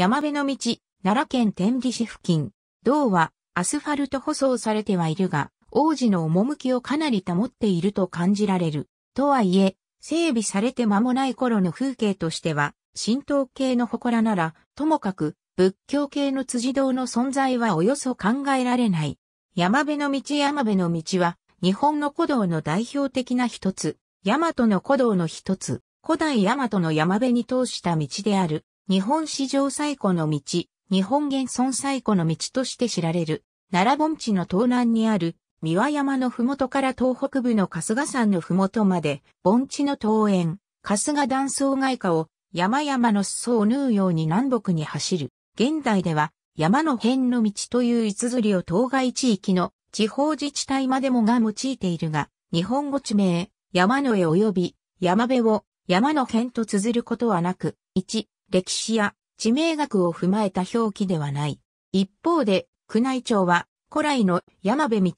山辺の道、奈良県天理市付近、道はアスファルト舗装されてはいるが、王子の趣をかなり保っていると感じられる。とはいえ、整備されて間もない頃の風景としては、神道系の祠なら、ともかく、仏教系の辻堂の存在はおよそ考えられない。山辺の道山辺の道は、日本の古道の代表的な一つ、大和の古道の一つ、古代大和の山辺に通した道である。日本史上最古の道、日本原村最古の道として知られる、奈良盆地の東南にある、三輪山の麓から東北部の春日山の麓まで、盆地の東園、春日断層外下を山々の裾を縫うように南北に走る。現代では山の辺の道という位置づりを当該地域の地方自治体までもが用いているが、日本語地名、山の絵及び山辺を山の辺と綴ることはなく、1、歴史や地名学を踏まえた表記ではない。一方で、宮内庁は古来の山部道、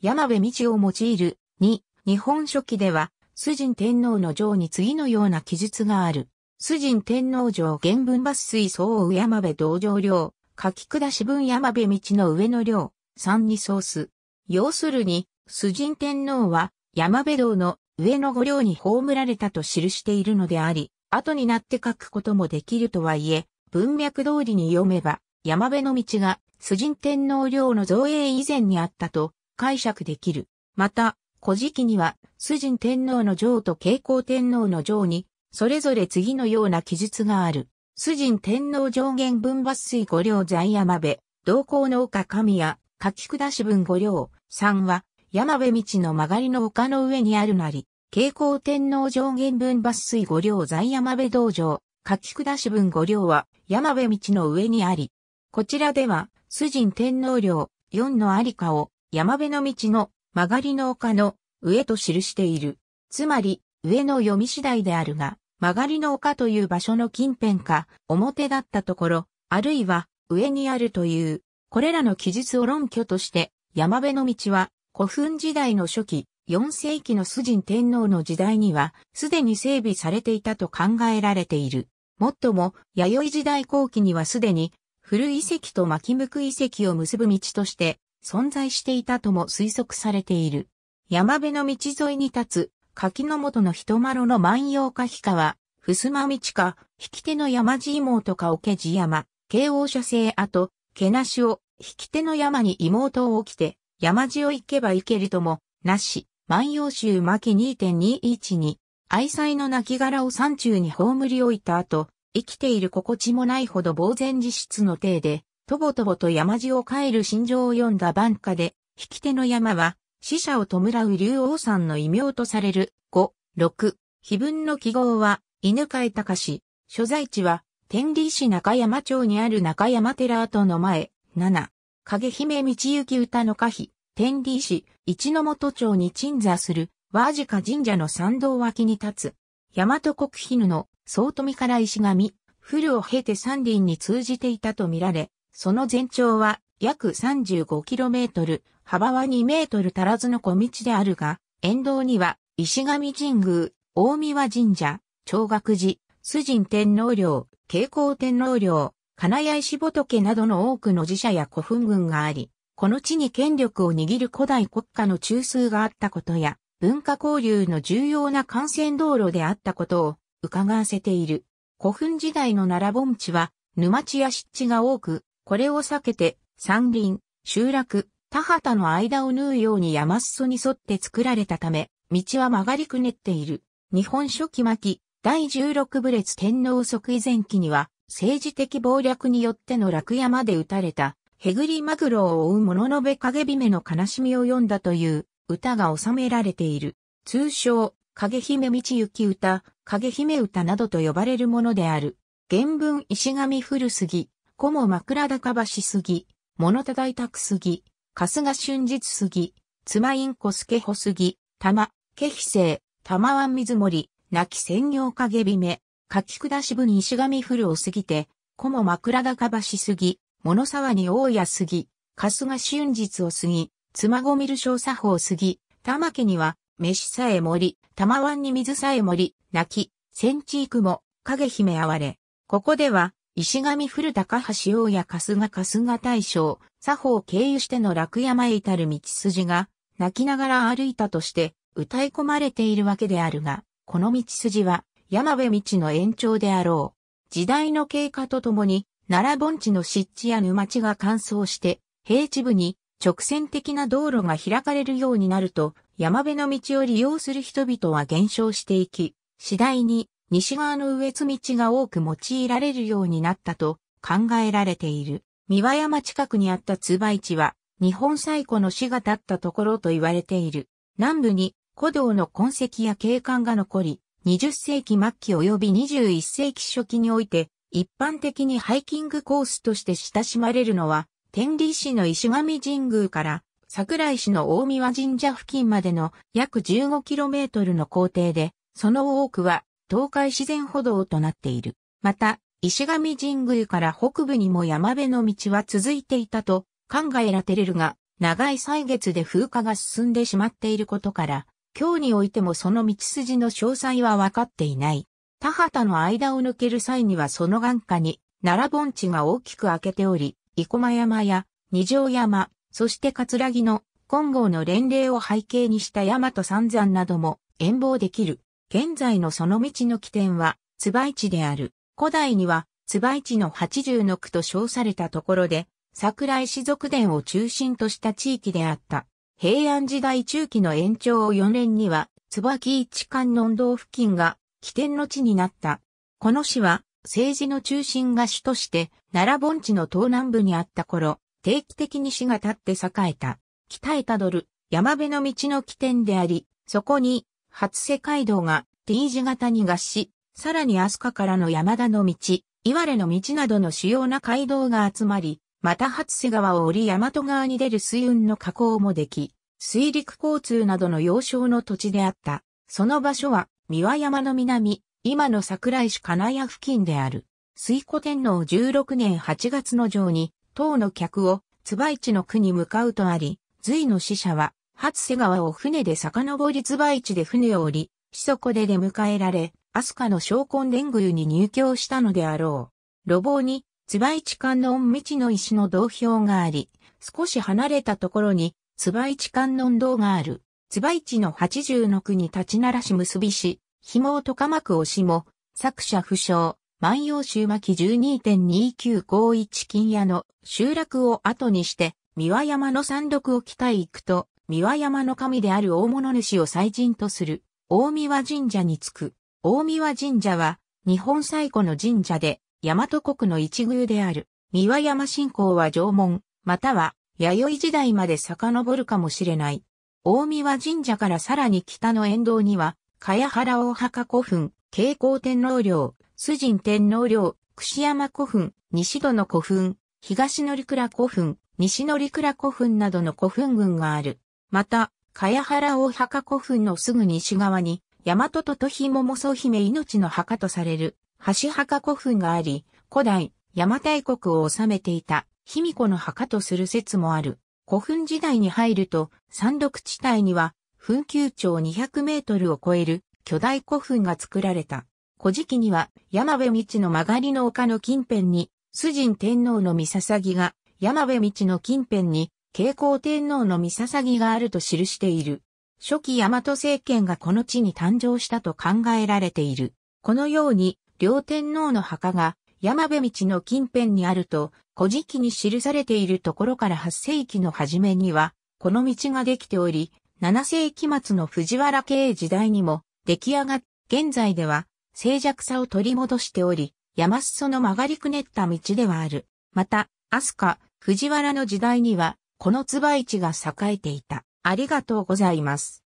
山部道を用いる。に、日本書紀では、崇神天皇の城に次のような記述がある。崇神天皇城原文抜粋総雨山部道場領、書き下し文山部道の上の領、三にソース。要するに、崇神天皇は山部道の上の五領に葬られたと記しているのであり、後になって書くこともできるとはいえ、文脈通りに読めば、山辺の道が、崇神天皇陵の造営以前にあったと解釈できる。また、古事記には、崇神天皇の城と慶光天皇の城に、それぞれ次のような記述がある。崇神天皇上限分抜水五両在山辺、同行の丘神谷、書き下し分五両、三は、山辺道の曲がりの丘の上にあるなり。慶光天皇上元分抜粋五両在山部道場、書き下し分五両は山部道の上にあり、こちらでは、主人天皇陵四のありかを山部の道の曲がりの丘の上と記している。つまり、上の読み次第であるが、曲がりの丘という場所の近辺か、表だったところ、あるいは上にあるという、これらの記述を論拠として、山部の道は古墳時代の初期、4世紀の崇神天皇の時代には、すでに整備されていたと考えられている。もっとも、弥生時代後期にはすでに、古遺跡と巻向遺跡を結ぶ道として存在していたとも推測されている。山辺の道沿いに立つ柿の元の人丸の万葉か日かふすま道か、引き手の山地妹か桶地山、慶応社製跡、けなしを、引き手の山に妹を起きて、山地を行けば行けるとも、なし、万葉集巻2.212、愛妻の亡骸を山中に葬り置いた後、生きている心地もないほど呆然自失の体で、とぼとぼと山路を帰る心情を読んだ晩歌で、引き手の山は、死者を弔う竜王さんの異名とされる、5、6、碑文の記号は、犬飼隆。所在地は、天理市中山町にある中山寺跡の前、7、影姫道行歌の歌碑。天理市、一の本町に鎮座する、ワージカ神社の参道脇に立つ、大和国賓の総富から石神、古を経て山林に通じていたとみられ、その全長は約 35km、幅は 2m 足らずの小道であるが、沿道には石神神宮、大宮神社、長学寺、崇神天皇陵、慶光天皇陵、金谷石仏などの多くの寺社や古墳群があり、この地に権力を握る古代国家の中枢があったことや、文化交流の重要な幹線道路であったことを伺わせている。古墳時代の奈良盆地は、沼地や湿地が多く、これを避けて、山林、集落、田畑の間を縫うように山裾に沿って作られたため、道は曲がりくねっている。日本初期巻、第16部列天皇即位前期には、政治的暴略によっての楽山で撃たれたヘグリマグロを追うものべ影姫の悲しみを詠んだという歌が収められている。通称、影姫道行歌、影姫歌などと呼ばれるものである。原文石上古杉、子も枕高橋杉、物叩いたく杉、春日春日杉、妻インコスケホ杉、玉、ケヒセイ、玉湾水森、泣き専業影姫、書き下し文石上古を過ぎて、子も枕高橋杉、物沢に大谷杉、春日春日を杉、妻ご見る小作法杉、玉家には、飯さえ盛り、玉湾に水さえ盛り、泣き、千地くも、影姫あわれ。ここでは、石上古高橋大谷春日春日大将、作法経由しての楽山へ至る道筋が、泣きながら歩いたとして、歌い込まれているわけであるが、この道筋は、山辺道の延長であろう。時代の経過とともに、奈良盆地の湿地や沼地が乾燥して、平地部に直線的な道路が開かれるようになると、山辺の道を利用する人々は減少していき、次第に西側の植津道が多く用いられるようになったと考えられている。三輪山近くにあった通梅地は、日本最古の死が立ったところと言われている。南部に古道の痕跡や景観が残り、20世紀末期及び21世紀初期において、一般的にハイキングコースとして親しまれるのは、天理市の石上神宮から桜井市の大宮神社付近までの約 15km の行程で、その多くは東海自然歩道となっている。また、石上神宮から北部にも山辺の道は続いていたと考えられるが、長い歳月で風化が進んでしまっていることから、今日においてもその道筋の詳細は分かっていない。田畑の間を抜ける際にはその眼下に奈良盆地が大きく開けており、生駒山や二条山、そして葛城の金剛の連霊を背景にした山と三山なども遠望できる。現在のその道の起点は、津倍地である。古代には、津倍地の八十の区と称されたところで、桜井氏族伝を中心とした地域であった。平安時代中期の延長を4年には、椿一観音堂付近が起点の地になった。この市は、政治の中心が主として、奈良盆地の東南部にあった頃、定期的に市が立って栄えた。北へたどる、山辺の道の起点であり、そこに、初世街道が T 字型に合し、さらに飛鳥からの山田の道、岩れの道などの主要な街道が集まり、また初瀬川を降り大和川に出る水運の河口もでき、水陸交通などの要衝の土地であった。その場所は三輪山の南、今の桜井市金谷付近である。水古天皇16年8月の城に、唐の客を、津波市の区に向かうとあり、隋の使者は、初瀬川を船で遡り津波市で船を降り、そこで出迎えられ、飛鳥の昇魂伝宮に入居したのであろう。路傍に、津波市観音道の石の道標があり、少し離れたところに、津波市観音堂がある。ばいちの八十の国立ちならし結びし、紐とかまく押しも、作者不詳、万葉集巻12.2951金屋の集落を後にして、三輪山の山麓を北へ行くと、三輪山の神である大物主を祭神とする、大三輪神社に着く。大三輪神社は、日本最古の神社で、大和国の一宮である。三輪山信仰は縄文、または、弥生時代まで遡るかもしれない。大宮神社からさらに北の沿道には、茅原大墓古墳、慶光天皇陵、須神天皇陵、串山古墳、西戸の古墳、東乗倉古墳、西乗倉古墳などの古墳群がある。また、茅原大墓古墳のすぐ西側に、大和ととひももそ姫命の墓とされる、橋墓古墳があり、古代、邪馬台国を治めていた、卑弥呼の墓とする説もある。古墳時代に入ると、山麓地帯には、墳丘長200メートルを超える巨大古墳が作られた。古事記には、山辺道の曲がりの丘の近辺に、主人天皇の御捧が、山辺道の近辺に、慶光天皇の御捧があると記している。初期大和政権がこの地に誕生したと考えられている。このように、両天皇の墓が山辺道の近辺にあると、古事記に記されているところから8世紀の初めには、この道ができており、7世紀末の藤原慶時代にも出来上がっ、現在では静寂さを取り戻しており、山裾の曲がりくねった道ではある。また、飛鳥、藤原の時代には、このつば市が栄えていた。ありがとうございます。